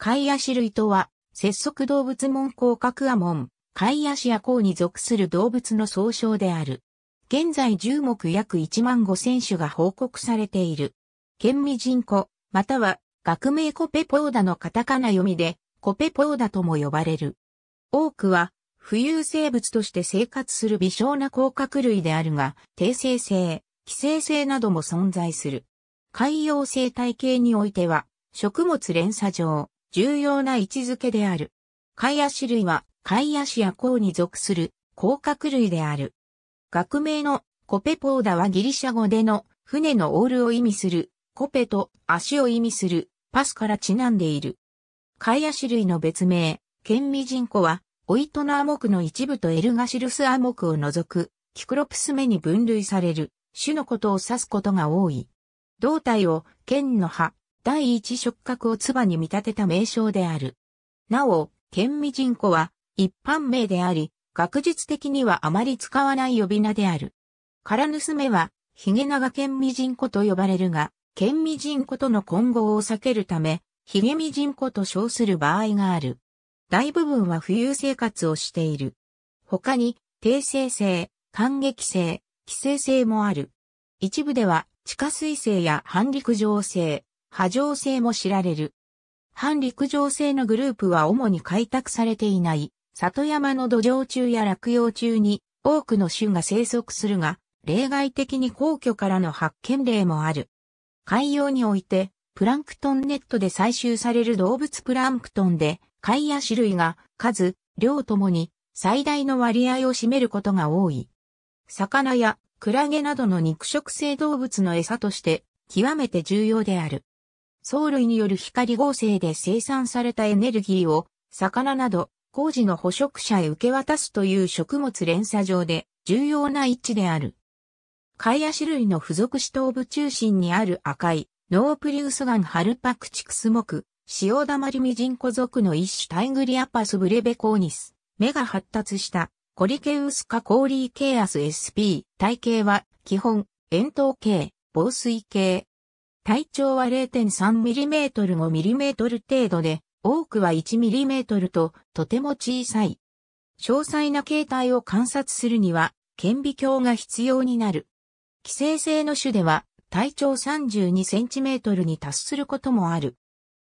アシ類とは、節足動物門甲殻亜門、貝足亜甲に属する動物の総称である。現在10目約1万5千種が報告されている。県民人口、または学名コペポーダのカタカナ読みで、コペポーダとも呼ばれる。多くは、浮遊生物として生活する微小な甲殻類であるが、定性性、寄生性なども存在する。海洋生態系においては、食物連鎖上、重要な位置づけである。カイアシ類は貝足や甲に属する甲殻類である。学名のコペポーダはギリシャ語での船のオールを意味するコペと足を意味するパスからちなんでいる。カイアシ類の別名、ケンミジンコはオイトナアモクの一部とエルガシルスアモクを除くキクロプス目に分類される種のことを指すことが多い。胴体を剣の葉、第一触覚を唾に見立てた名称である。なお、県味人湖は一般名であり、学術的にはあまり使わない呼び名である。からぬすめは、ヒゲ長県味人湖と呼ばれるが、県味人湖との混合を避けるため、ヒゲ味人湖と称する場合がある。大部分は浮遊生活をしている。他に、低生性、感激性、寄生性もある。一部では、地下水性や反陸上性、波状性も知られる。反陸上性のグループは主に開拓されていない、里山の土壌中や落葉中に多くの種が生息するが、例外的に皇居からの発見例もある。海洋において、プランクトンネットで採集される動物プランクトンで、貝や種類が数、量ともに最大の割合を占めることが多い。魚やクラゲなどの肉食性動物の餌として極めて重要である。藻類による光合成で生産されたエネルギーを魚など工事の捕食者へ受け渡すという食物連鎖上で重要な一致である。ア種類の付属し頭部中心にある赤いノープリウスガンハルパクチクス目、潮だまりミジンコ属の一種タイグリアパスブレベコーニス、目が発達したコリケウスカコーリーケアス SP、体型は基本、円筒形、防水形、体長は 0.3mm5mm 程度で、多くは 1mm ととても小さい。詳細な形態を観察するには、顕微鏡が必要になる。寄生性の種では、体長 32cm に達することもある。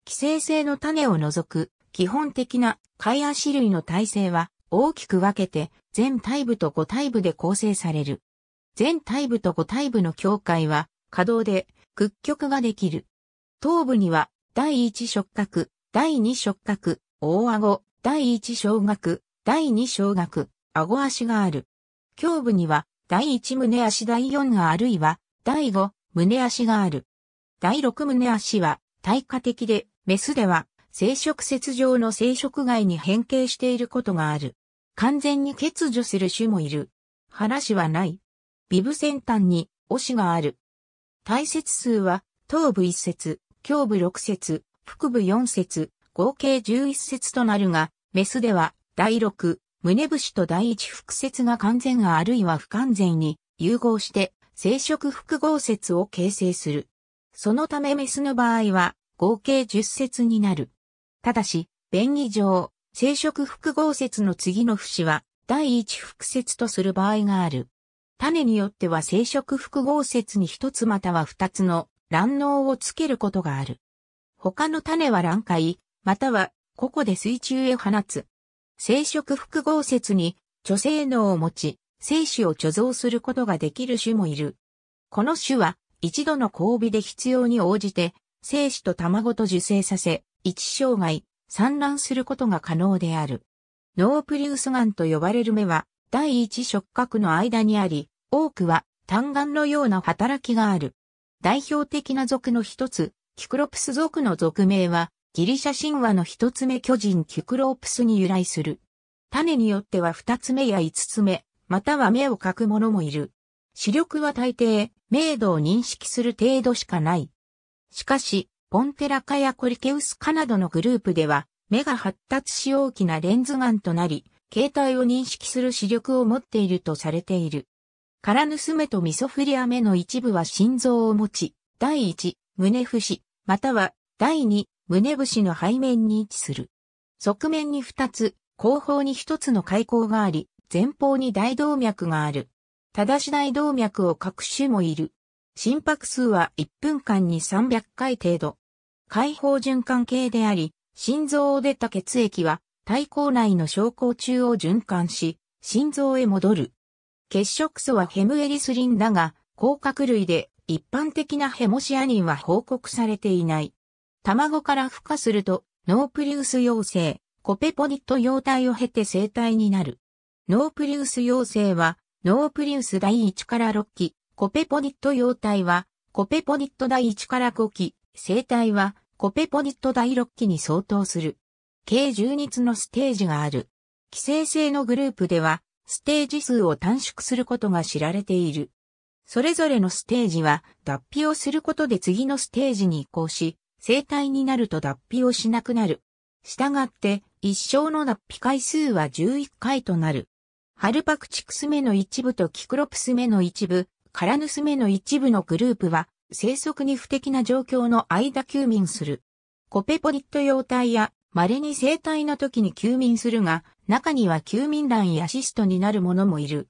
寄生性の種を除く、基本的な貝足類の体勢は、大きく分けて、全体部と5体部で構成される。全体部と5体部の境界は、可動で、屈曲ができる。頭部には、第一触覚、第二触覚、大顎、第一小学、第二小学、顎足がある。胸部には、第一胸足第四あるいは、第五胸足がある。第六胸足は、対価的で、メスでは、生殖節上の生殖外に変形していることがある。完全に欠如する種もいる。腹はない。ビブ先端に、おしがある。体節数は、頭部一節、胸部六節、腹部四節、合計11節となるが、メスでは、第六、胸節と第一腹節が完全あるいは不完全に融合して、生殖複合節を形成する。そのためメスの場合は、合計10節になる。ただし、便宜上、生殖複合節の次の節は、第一腹節とする場合がある。種によっては生殖複合節に一つまたは二つの卵嚢をつけることがある。他の種は卵塊、または個々で水中へ放つ。生殖複合節に貯性能を持ち、精子を貯蔵することができる種もいる。この種は一度の交尾で必要に応じて、精子と卵と受精させ、一生涯、産卵することが可能である。ノープリウスガンと呼ばれる目は、第一触覚の間にあり、多くは単眼のような働きがある。代表的な属の一つ、キュクロプス属の属名は、ギリシャ神話の一つ目巨人キュクロプスに由来する。種によっては二つ目や五つ目、または目を描く者もいる。視力は大抵、明度を認識する程度しかない。しかし、ポンテラカやコリケウスカなどのグループでは、目が発達し大きなレンズ眼となり、携帯を認識する視力を持っているとされている。カラヌスめとミソフリア目の一部は心臓を持ち、第一、胸節、または第二、胸節の背面に位置する。側面に二つ、後方に一つの開口があり、前方に大動脈がある。ただし大動脈を各種もいる。心拍数は1分間に300回程度。開放循環系であり、心臓を出た血液は体口内の昇降中を循環し、心臓へ戻る。血色素はヘムエリスリンだが、甲殻類で一般的なヘモシアニンは報告されていない。卵から孵化すると、ノープリウス幼生、コペポニット幼体を経て生体になる。ノープリウス幼生は、ノープリウス第1から6期、コペポニット幼体は、コペポニット第1から5期、生体は、コペポニット第6期に相当する。計12つのステージがある。寄生性のグループでは、ステージ数を短縮することが知られている。それぞれのステージは脱皮をすることで次のステージに移行し、生体になると脱皮をしなくなる。従って、一生の脱皮回数は11回となる。ハルパクチクス目の一部とキクロプス目の一部、カラヌス目の一部のグループは、生息に不適な状況の間休眠する。コペポリット様体や稀に生体の時に休眠するが、中には休眠卵やシストになるものもいる。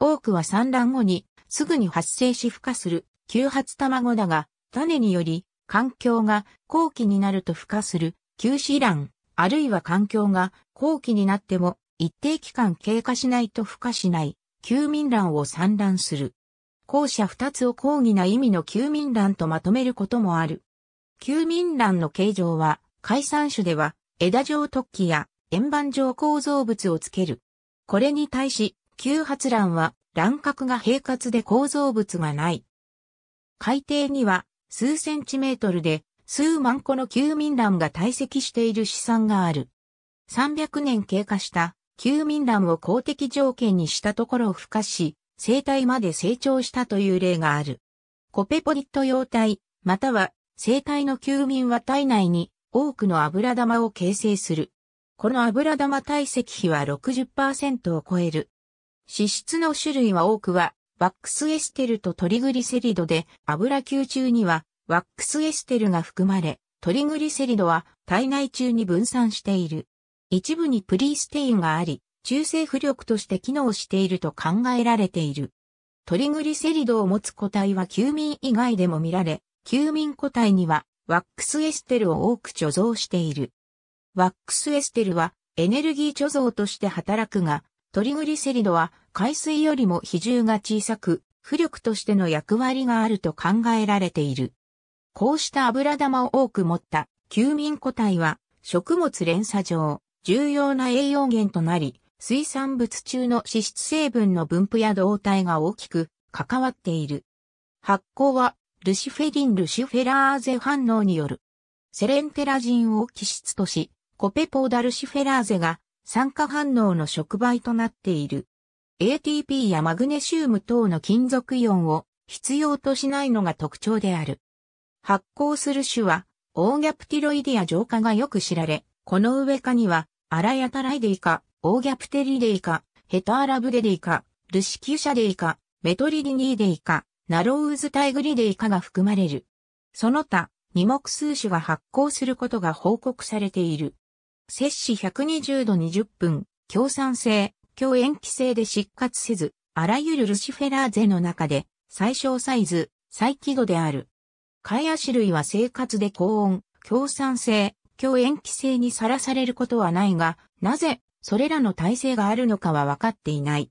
多くは産卵後にすぐに発生し孵化する休発卵だが、種により環境が後期になると孵化する休止卵、あるいは環境が後期になっても一定期間経過しないと孵化しない休眠卵を産卵する。後者二つを抗議な意味の休眠卵とまとめることもある。休眠卵の形状は海産種では、枝状突起や円盤状構造物をつける。これに対し、旧発卵は卵殻が平滑で構造物がない。海底には数センチメートルで数万個の休眠卵が堆積している資産がある。300年経過した休眠卵を公的条件にしたところを孵化し、生体まで成長したという例がある。コペポリット様体、または生体の休眠は体内に多くの油玉を形成する。この油玉体積比は60%を超える。脂質の種類は多くは、ワックスエステルとトリグリセリドで、油球中には、ワックスエステルが含まれ、トリグリセリドは体内中に分散している。一部にプリーステインがあり、中性浮力として機能していると考えられている。トリグリセリドを持つ個体は休眠以外でも見られ、休眠個体にはワックスエステルを多く貯蔵している。ワックスエステルはエネルギー貯蔵として働くが、トリグリセリドは海水よりも比重が小さく、浮力としての役割があると考えられている。こうした油玉を多く持った休眠個体は食物連鎖上重要な栄養源となり、水産物中の脂質成分の分布や動態が大きく関わっている。発酵はルシフェリン・ルシフェラーゼ反応による。セレンテラジンを基質とし、コペポーダルシフェラーゼが酸化反応の触媒となっている。ATP やマグネシウム等の金属イオンを必要としないのが特徴である。発光する種は、オーギャプティロイディア浄化がよく知られ、この上下には、アラヤタライデイカ、オーギャプテリデイカ、ヘタアラブデデイカ、ルシキュシャデイカ、メトリディニーデイカ、ナロウズタイグリデイカが含まれる。その他、二目数種が発行することが報告されている。摂氏120度20分、共産性、共塩基性で失活せず、あらゆるルシフェラーゼの中で、最小サイズ、最起度である。カエアシ類は生活で高温、共産性、共塩基性にさらされることはないが、なぜ、それらの耐性があるのかは分かっていない。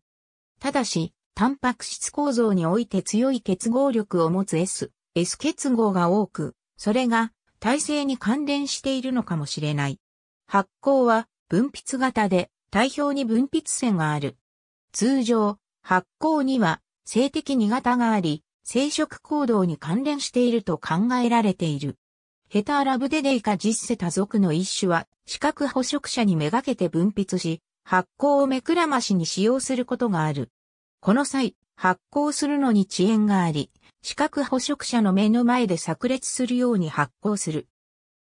ただし、タンパク質構造において強い結合力を持つ S、S 結合が多く、それが体制に関連しているのかもしれない。発酵は分泌型で体表に分泌腺がある。通常、発酵には性的2型があり、生殖行動に関連していると考えられている。ヘタアラブデデイカ実世多族の一種は、視覚捕食者にめがけて分泌し、発酵を目くらましに使用することがある。この際、発行するのに遅延があり、視覚捕食者の目の前で炸裂するように発行する。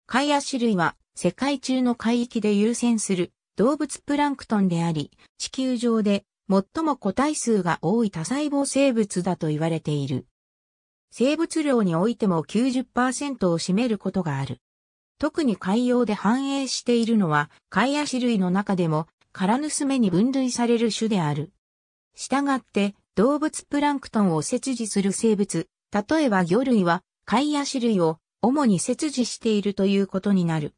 貝足類は世界中の海域で優先する動物プランクトンであり、地球上で最も個体数が多い多細胞生物だと言われている。生物量においても90%を占めることがある。特に海洋で繁栄しているのは、貝足類の中でも、カラヌスに分類される種である。したがって動物プランクトンを切除する生物、例えば魚類は貝や種類を主に切除しているということになる。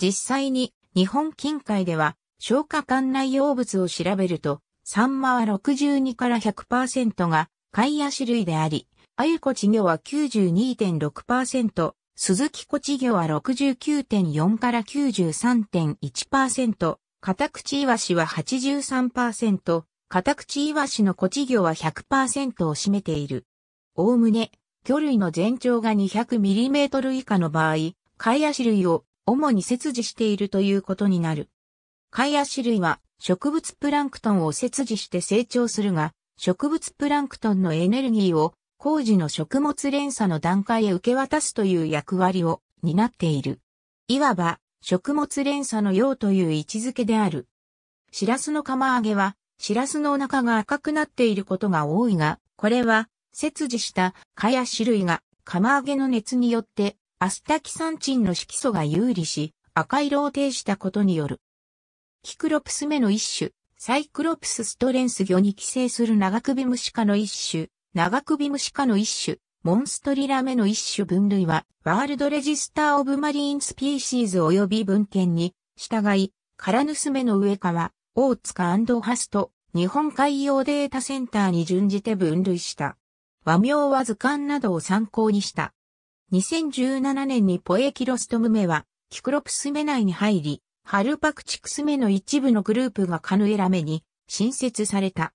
実際に日本近海では消化管内容物を調べると、サンマは62から100%が貝や種類であり、アユコチ魚は92.6%、スズキコチ魚は69.4から93.1%、カタクチイワシは83%、カタクチイワシのコチ魚は100%を占めている。おおむね、魚類の全長が 200mm 以下の場合、貝足類を主に切除しているということになる。貝足類は植物プランクトンを切除して成長するが、植物プランクトンのエネルギーを工事の食物連鎖の段階へ受け渡すという役割を担っている。いわば食物連鎖の用という位置づけである。シラスの釜揚げは、シラスのお腹が赤くなっていることが多いが、これは、切除した蚊や種類が釜揚げの熱によってアスタキサンチンの色素が有利し、赤色を呈したことによる。キクロプス目の一種、サイクロプスストレンス魚に寄生する長首虫科の一種、長首虫科の一種、モンストリラメの一種分類は、ワールドレジスターオブマリーンスピーシーズ及び文献に、従い、カラヌスメの上川、大塚ハスト、日本海洋データセンターに準じて分類した。和名は図鑑などを参考にした。2017年にポエキロストムメは、キクロプスメ内に入り、ハルパクチクスメの一部のグループがカヌエラメに新設された。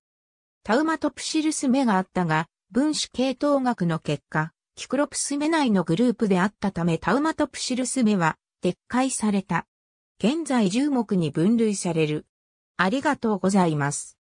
タウマトプシルスメがあったが、分子系統学の結果、キクロプスメ内のグループであったためタウマトプシルスメは撤回された。現在10目に分類される。ありがとうございます。